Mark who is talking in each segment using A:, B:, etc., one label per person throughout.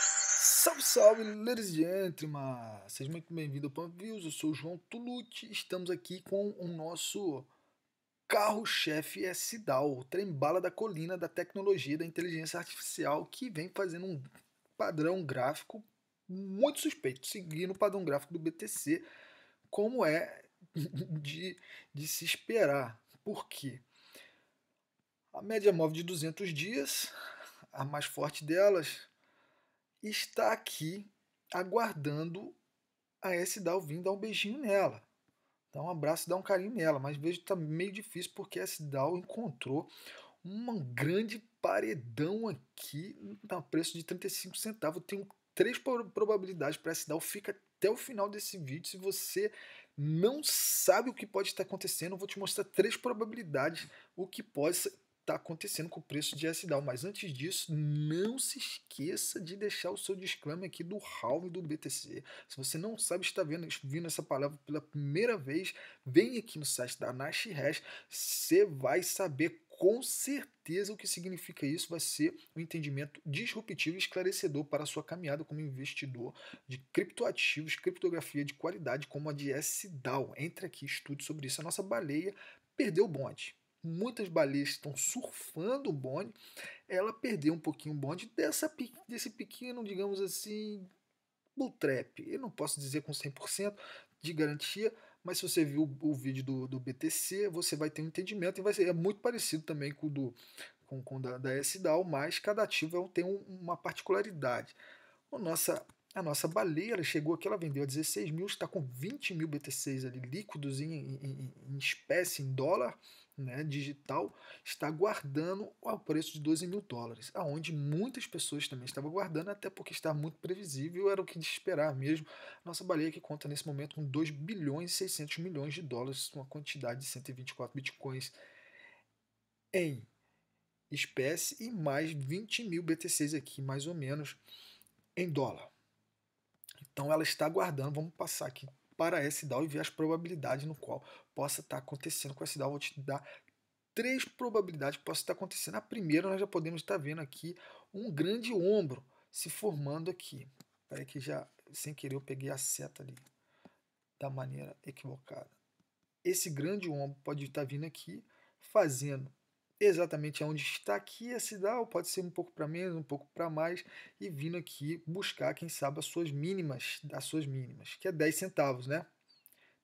A: Salve, salve, ladies and gentlemen! Seja muito bem-vindo ao views eu sou o João Tulucci, estamos aqui com o nosso carro-chefe S é Sidal, o trem-bala da colina da tecnologia da inteligência artificial que vem fazendo um padrão gráfico muito suspeito, seguindo o padrão gráfico do BTC, como é de, de se esperar. Por quê? A média móvel de 200 dias, a mais forte delas, está aqui aguardando a S Dow vir dar um beijinho nela. Dar um abraço e dar um carinho nela. Mas vejo que está meio difícil porque a S Dal encontrou um grande paredão aqui a preço de 35 centavos. Tenho três probabilidades para S Dal Fica até o final desse vídeo. Se você não sabe o que pode estar acontecendo, eu vou te mostrar três probabilidades o que pode está acontecendo com o preço de SDAO. Mas antes disso, não se esqueça de deixar o seu disclaimer aqui do halving do BTC. Se você não sabe, está vendo, vindo essa palavra pela primeira vez, vem aqui no site da Nash Hash, você vai saber com certeza o que significa isso vai ser um entendimento disruptivo e esclarecedor para a sua caminhada como investidor de criptoativos, criptografia de qualidade como a de SDAO. Entre aqui, estude sobre isso. A nossa baleia perdeu o bonde muitas baleias estão surfando o bonde, ela perdeu um pouquinho o bonde dessa, desse pequeno, digamos assim, bull trap. Eu não posso dizer com 100% de garantia, mas se você viu o, o vídeo do, do BTC, você vai ter um entendimento e vai ser é muito parecido também com o do com, com da, da SDAO, mas cada ativo é tem um, uma particularidade. O nossa, a nossa baleia ela chegou aqui, ela vendeu a 16 mil, está com 20 mil BTCs ali líquidos em, em, em espécie, em dólar, né, digital está guardando ao preço de 12 mil dólares, aonde muitas pessoas também estavam guardando, até porque estava muito previsível, era o que de esperar mesmo. Nossa baleia que conta nesse momento com 2 bilhões e 600 milhões de dólares, uma quantidade de 124 bitcoins em espécie e mais 20 mil BTCs aqui, mais ou menos, em dólar. Então ela está guardando, vamos passar aqui para essa DAO e ver as probabilidades no qual possa estar tá acontecendo com essa DAO. Vou te dar três probabilidades que possa estar tá acontecendo. A primeira, nós já podemos estar tá vendo aqui um grande ombro se formando aqui. Peraí que já, sem querer, eu peguei a seta ali da maneira equivocada. Esse grande ombro pode estar vindo aqui, fazendo exatamente onde está aqui a cidade, pode ser um pouco para menos, um pouco para mais, e vindo aqui buscar, quem sabe, as suas mínimas, as suas mínimas, que é 10 centavos, né?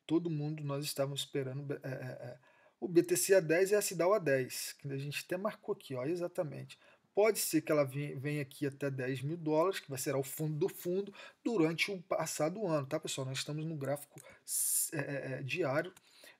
A: Todo mundo, nós estávamos esperando é, é, é, o BTC a 10 e a Cidal a 10, que a gente até marcou aqui, ó, exatamente. Pode ser que ela venha aqui até 10 mil dólares, que vai ser o fundo do fundo, durante o passado ano, tá pessoal? Nós estamos no gráfico é, é, é, diário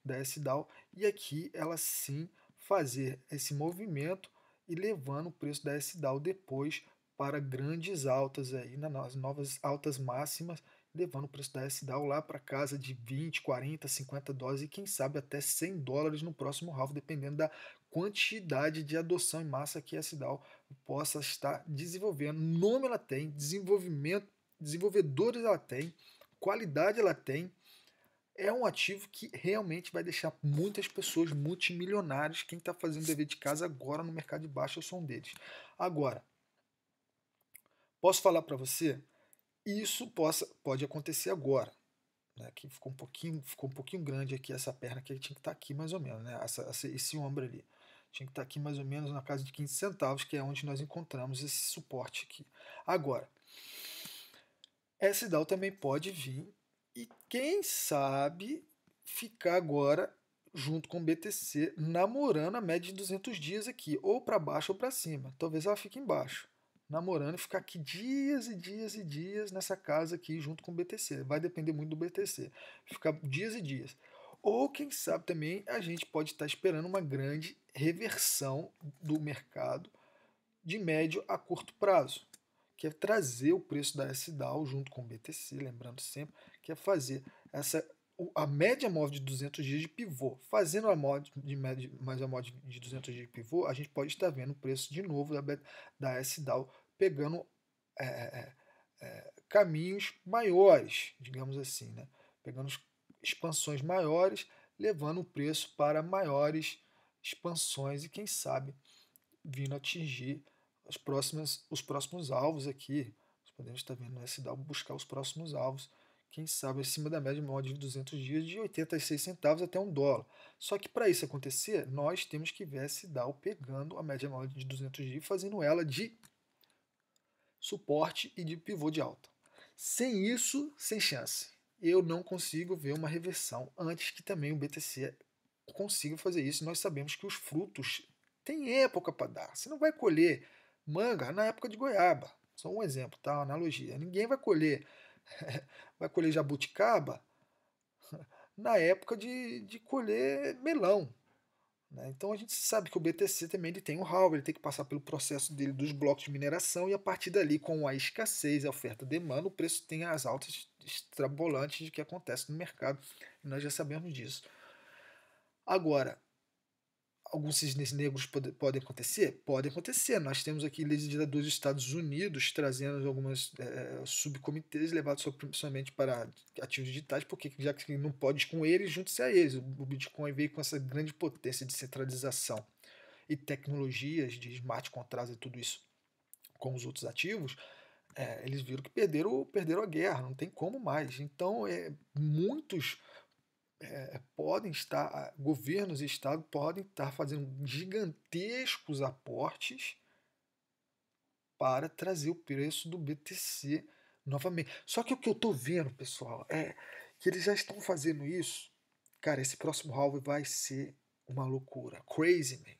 A: da SDAO e aqui ela sim fazer esse movimento e levando o preço da SDAO depois para grandes altas aí, nas novas altas máximas, levando o preço da SDAO lá para casa de 20, 40, 50 dólares e quem sabe até 100 dólares no próximo half, dependendo da quantidade de adoção em massa que a SDAO possa estar desenvolvendo. Nome ela tem, desenvolvimento, desenvolvedores ela tem, qualidade ela tem, é um ativo que realmente vai deixar muitas pessoas multimilionárias. Quem está fazendo dever de casa agora no mercado de baixa são é o deles. Agora, posso falar para você? Isso possa, pode acontecer agora. Né? Que ficou um pouquinho, ficou um pouquinho grande aqui essa perna que tinha que estar tá aqui mais ou menos, né? Essa, essa, esse ombro ali tinha que estar tá aqui mais ou menos na casa de 15 centavos, que é onde nós encontramos esse suporte aqui. Agora, essa Dow também pode vir e quem sabe ficar agora junto com o BTC namorando a média de 200 dias aqui, ou para baixo ou para cima. Talvez ela fique embaixo, namorando e ficar aqui dias e dias e dias nessa casa aqui junto com o BTC. Vai depender muito do BTC. Ficar dias e dias. Ou quem sabe também a gente pode estar esperando uma grande reversão do mercado de médio a curto prazo, que é trazer o preço da SDAO junto com o BTC, lembrando sempre que é fazer essa a média móvel de 200 dias de pivô. Fazendo a mod de média, mais a mod de 200 dias de pivô, a gente pode estar vendo o preço de novo da, da SDAO pegando é é, é, é, caminhos maiores, digamos assim, né? pegando expansões maiores, levando o preço para maiores expansões e quem sabe vindo atingir as próximas, os próximos alvos aqui. Nós podemos estar vendo o SDAO buscar os próximos alvos quem sabe acima da média móvel de 200 dias de 86 centavos até um dólar. Só que para isso acontecer, nós temos que ver se dá pegando a média móvel de 200 dias e fazendo ela de suporte e de pivô de alta. Sem isso, sem chance. Eu não consigo ver uma reversão antes que também o BTC consiga fazer isso. Nós sabemos que os frutos têm época para dar. Você não vai colher manga na época de goiaba. Só um exemplo, tá? Uma analogia. Ninguém vai colher vai colher jabuticaba na época de, de colher melão. Né? Então a gente sabe que o BTC também ele tem um halve, ele tem que passar pelo processo dele dos blocos de mineração e a partir dali, com a escassez, a oferta demanda, o preço tem as altas extrabolantes que acontece no mercado e nós já sabemos disso. Agora, alguns cisnes negros podem acontecer? Podem acontecer. Nós temos aqui legisladores dos Estados Unidos trazendo algumas é, subcomitês levados somente para ativos digitais, porque já que não pode com eles, junte-se a eles. O Bitcoin veio com essa grande potência de centralização e tecnologias de smart contratos e tudo isso com os outros ativos. É, eles viram que perderam, perderam a guerra, não tem como mais. Então, é, muitos é, é, podem estar, governos e Estado podem estar fazendo gigantescos aportes para trazer o preço do BTC novamente. Só que o que eu estou vendo, pessoal, é que eles já estão fazendo isso. Cara, esse próximo halve vai ser uma loucura. Crazy, man.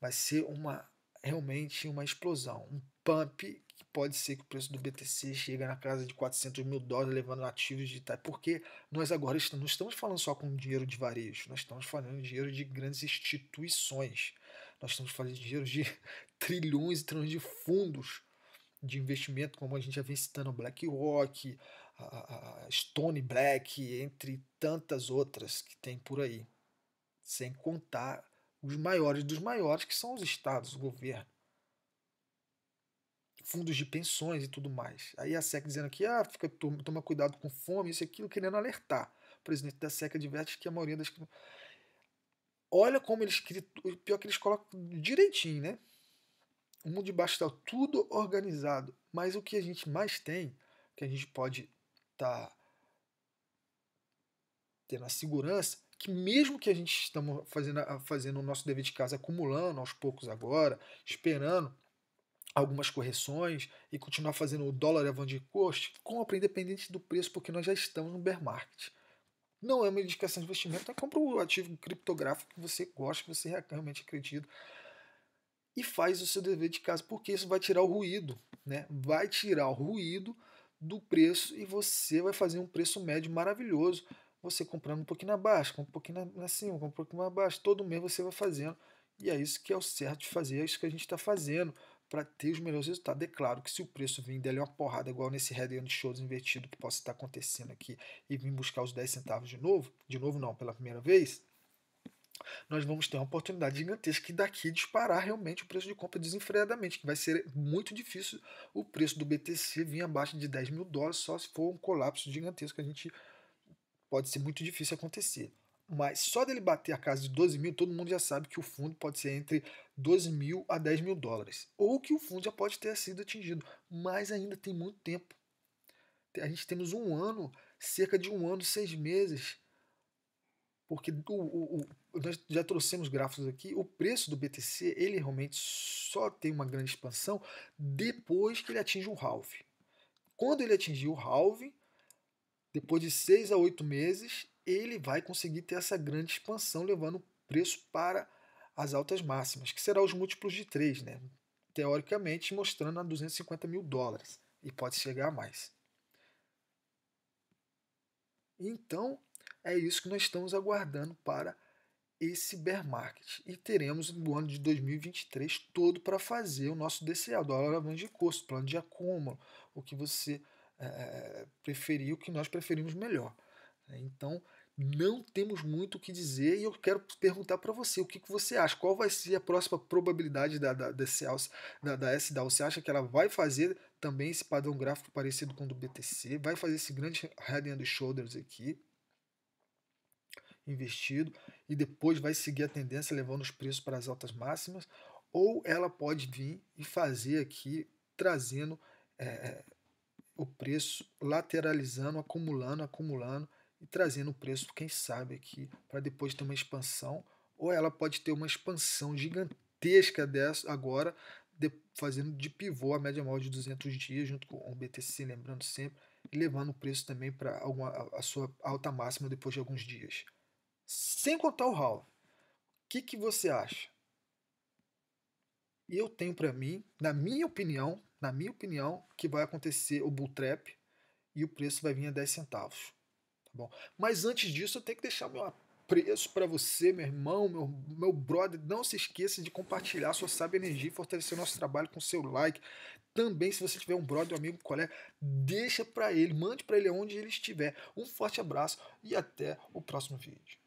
A: Vai ser uma realmente uma explosão, um pump que pode ser que o preço do BTC chegue na casa de 400 mil dólares, levando ativos digitais, porque nós agora não estamos falando só com dinheiro de varejo, nós estamos falando de dinheiro de grandes instituições, nós estamos falando de dinheiro de trilhões e trilhões de fundos de investimento, como a gente já vem citando, BlackRock, a Stone Black, entre tantas outras que tem por aí, sem contar os maiores dos maiores, que são os estados, o governo fundos de pensões e tudo mais. Aí a SEC dizendo que ah, fica, toma cuidado com fome, isso e aquilo, querendo alertar. O presidente da SEC adverte que a maioria das. Olha como eles. Pior é que eles colocam direitinho, né? O mundo de baixo está tudo organizado. Mas o que a gente mais tem, que a gente pode estar tá tendo a segurança, que mesmo que a gente estamos fazendo, fazendo o nosso dever de casa, acumulando aos poucos agora, esperando, algumas correções e continuar fazendo o dólar avant custo compra independente do preço, porque nós já estamos no bear market. Não é uma indicação de investimento, é compra o ativo criptográfico que você gosta, que você realmente acredita. E faz o seu dever de casa, porque isso vai tirar o ruído, né? Vai tirar o ruído do preço e você vai fazer um preço médio maravilhoso. Você comprando um pouquinho abaixo, um pouquinho na cima, um pouquinho abaixo, todo mês você vai fazendo. E é isso que é o certo de fazer, é isso que a gente está fazendo para ter os melhores resultados. É claro que se o preço vir dele uma porrada, igual nesse head and Shows invertido que possa estar acontecendo aqui, e vir buscar os 10 centavos de novo, de novo não, pela primeira vez, nós vamos ter uma oportunidade gigantesca que daqui disparar realmente o preço de compra desenfreadamente, que vai ser muito difícil o preço do BTC vir abaixo de 10 mil dólares, só se for um colapso gigantesco, a gente pode ser muito difícil acontecer. Mas só dele bater a casa de 12 mil, todo mundo já sabe que o fundo pode ser entre 12 mil a 10 mil dólares. Ou que o fundo já pode ter sido atingido. Mas ainda tem muito tempo. A gente temos um ano, cerca de um ano e seis meses. Porque o, o, o nós já trouxemos gráficos aqui, o preço do BTC ele realmente só tem uma grande expansão depois que ele atinge o halving. Quando ele atingir o halving, depois de seis a oito meses, ele vai conseguir ter essa grande expansão, levando o preço para as altas máximas, que serão os múltiplos de 3, né? teoricamente mostrando a 250 mil dólares, e pode chegar a mais. Então, é isso que nós estamos aguardando para esse bear market. E teremos o ano de 2023 todo para fazer o nosso DCA, o dólar avanço de custo, plano de acúmulo, o que você é, o que nós preferimos melhor. Né? Então, não temos muito o que dizer e eu quero perguntar para você o que, que você acha, qual vai ser a próxima probabilidade da, da, desse da, da SDAO? Você acha que ela vai fazer também esse padrão gráfico parecido com o do BTC? Vai fazer esse grande head and shoulders aqui? investido e depois vai seguir a tendência levando os preços para as altas máximas ou ela pode vir e fazer aqui trazendo é, o preço lateralizando acumulando acumulando e trazendo o preço, quem sabe, aqui, para depois ter uma expansão, ou ela pode ter uma expansão gigantesca dessa agora, de, fazendo de pivô a média móvel de 200 dias, junto com o BTC, lembrando sempre, e levando o preço também para a, a sua alta máxima depois de alguns dias. Sem contar o Hall, O que, que você acha? E eu tenho para mim, na minha opinião, na minha opinião, que vai acontecer o bull trap e o preço vai vir a 10 centavos. Bom, mas antes disso, eu tenho que deixar meu apreço para você, meu irmão, meu, meu brother. Não se esqueça de compartilhar sua sábia energia e fortalecer nosso trabalho com seu like. Também, se você tiver um brother, um amigo, um colega, deixa para ele, mande para ele onde ele estiver. Um forte abraço e até o próximo vídeo.